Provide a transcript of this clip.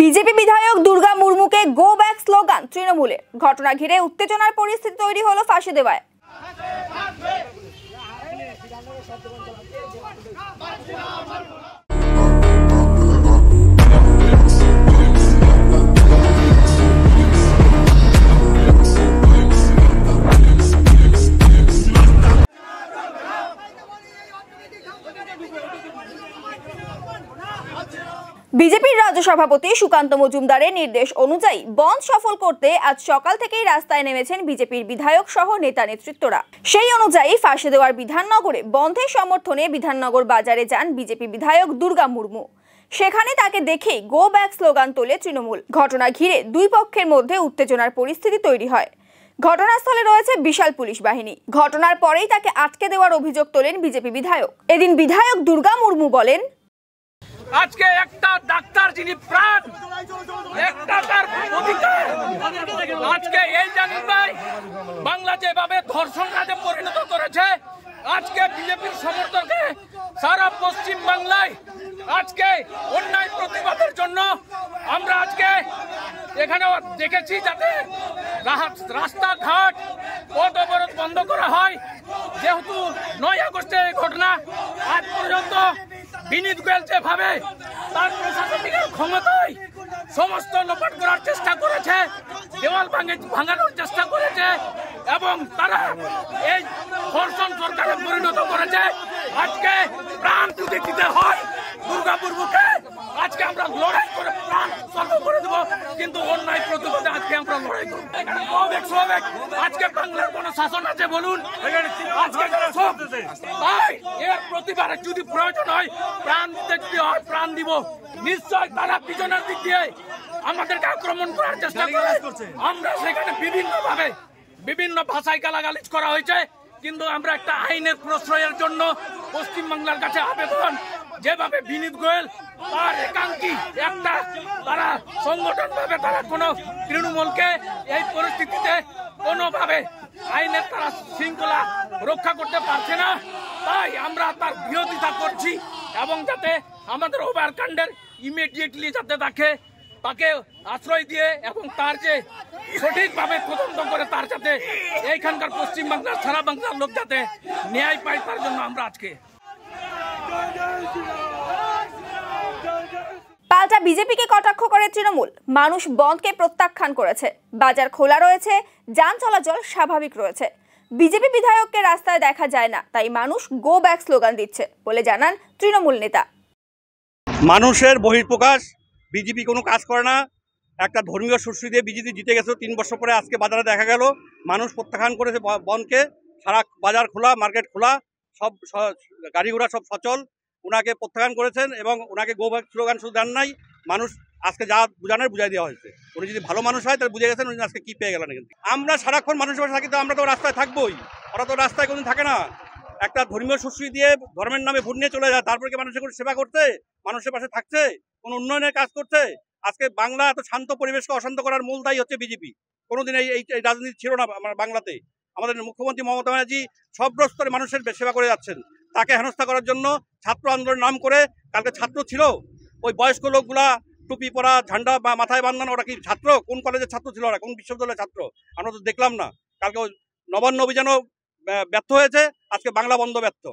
BJP বিধায়ক দুর্গা মুর্মুকে go back slogan তৃণমূলে ঘটনা ঘিরে উত্তেজনার পরিস্থিতি তৈরি হলো ফাঁসি দেওয়ায় বিজেপির রাজ্য সভাপতি সুকান্ত মজুমদারের নির্দেশ অনুযায়ী বন্ধ সফল করতে আজ সকাল থেকেই রাস্তায় নেমেছেন বিজেপির বিধায়ক সহ নেতা নেতৃত্বরা সেই অনুযায়ী ফাঁসে দেওয়ার বিধাননগরে বন্ধের সমর্থনে বিধাননগর বাজারে যান বিজেপি বিধায়ক দুর্গা মুর্মু সেখানে তাকে দেখে গো ব্যাক স্লোগান তোলে তৃণমূল ঘটনা ঘিরে দুই পক্ষের মধ্যে উত্তেজনার পরিস্থিতি তৈরি হয় ঘটনাস্থলে রয়েছে বিশাল পুলিশ বাহিনী ঘটনার পরেই তাকে আটকে দেওয়ার অভিযোগ তোলেন বিজেপি বিধায়ক এদিন বিধায়ক দুর্গা মুর্মু বলেন আজকে একটা ডাক্তার যিনি প্রাণ একটা তার অধিকার আজকে এই জায়গায় বাংলা যেভাবে ধর্ষণ কাজে পরিণত করেছে আজকে বিজেপির সমর্থকে সারা পশ্চিম বাংলায় আজকে অন্যায় প্রতিবাদের জন্য আমরা আজকে এখানে দেখেছি যাতে রাস্তাঘাট পথ অবরোধ বন্ধ করা হয় যেহেতু নয় আগস্টে এই ঘটনা আজ পর্যন্ত বিনীত গোয়েল ভাবে তার প্রশাসনিকের ক্ষমতায় সমস্ত লোপাট করার চেষ্টা করেছে দেওয়াল ভাঙে ভাঙানোর চেষ্টা করেছে এবং তারা এই ধর্ষণ সরকারে পরিণত করেছে আজকে প্রাণ যদি দিতে হয় দুর্গাপুর বুকে আজকে আমরা লড়াই করে প্রাণ স্বর্গ করে দেবো কিন্তু অন্যায় প্রতিবাদে আজকে আমরা লড়াই করবো আজকে বাংলার কোন শাসন আছে বলুন আজকে সব প্রতিবারে যদি প্রয়োজন হয় প্রাণ দিতে যদি হয় প্রাণ দিব নিশ্চয় তারা পিছনের দিক দিয়ে আমাদেরকে আক্রমণ করার চেষ্টা করে আমরা সেখানে বিভিন্ন ভাবে বিভিন্ন ভাষায় গালাগালি করা হয়েছে কিন্তু আমরা একটা আইনের প্রশ্রয়ের জন্য পশ্চিমবাংলার কাছে আবেদন যেভাবে বিনীত গোয়েল তার একাঙ্কি একটা তারা সংগঠন ভাবে তারা কোন তৃণমূলকে এই পরিস্থিতিতে কোনোভাবে আইনের তারা শৃঙ্খলা রক্ষা করতে পারছে না তাই আমরা তার বিরোধিতা করছি এবং যাতে আমাদের ওভারকান্ডের ইমিডিয়েটলি যাতে তাকে তাকে আশ্রয় দিয়ে এবং তার যে সঠিকভাবে তদন্ত করে তার যাতে এইখানকার পশ্চিমবাংলার সারা বাংলার লোক যাতে ন্যায় পায় তার জন্য আমরা আজকে পাল্টা বিজেপিকে কটাক্ষ করে তৃণমূল মানুষ বন্ধকে প্রত্যাখ্যান করেছে বাজার খোলা রয়েছে যান চলাচল স্বাভাবিক রয়েছে বিজেপি বিধায়ককে রাস্তায় দেখা যায় না তাই মানুষ গো ব্যাক স্লোগান দিচ্ছে বলে জানান তৃণমূল নেতা মানুষের বহিঃপ্রকাশ বিজেপি কোনো কাজ করে না একটা ধর্মীয় সুশ্রী দিয়ে বিজেপি জিতে গেছে তিন বছর পরে আজকে বাজারে দেখা গেল মানুষ প্রত্যাখ্যান করেছে বনকে সারা বাজার খোলা মার্কেট খোলা সব গাড়ি ঘোড়া সব সচল ওনাকে প্রত্যাখ্যান করেছেন এবং ওনাকে গো স্লোগান শুধু দেন নাই মানুষ আজকে যা বুঝানোর বুঝাই দেওয়া হয়েছে উনি যদি ভালো মানুষ হয় তাহলে বুঝে গেছেন উনি আজকে কী পেয়ে গেলেন কিন্তু আমরা সারাক্ষণ মানুষের পাশে থাকি তো আমরা তো রাস্তায় থাকবোই ওরা তো রাস্তায় কোনোদিন থাকে না একটা ধর্মীয় সুশ্রী দিয়ে ধর্মের নামে ভোট নিয়ে চলে যায় তারপরে কি মানুষের কোনো সেবা করছে মানুষের পাশে থাকছে কোনো উন্নয়নের কাজ করছে আজকে বাংলা এত শান্ত পরিবেশকে অশান্ত করার মূল দায়ী হচ্ছে বিজেপি কোনোদিন এই এই রাজনীতি ছিল না আমার বাংলাতে আমাদের মুখ্যমন্ত্রী মমতা ব্যানার্জি সব স্তরে মানুষের সেবা করে যাচ্ছেন তাকে হেনস্থা করার জন্য ছাত্র আন্দোলনের নাম করে কালকে ছাত্র ছিল ওই বয়স্ক লোকগুলা টুপি পরা ঝান্ডা বা মাথায় বান্ধানো ওরা কি ছাত্র কোন কলেজের ছাত্র ছিল ওরা কোন বিশ্ববিদ্যালয়ের ছাত্র আমরা তো দেখলাম না কালকে নবান্ন অভিযানও ব্যর্থ হয়েছে আজকে বাংলা বন্ধ ব্যর্থ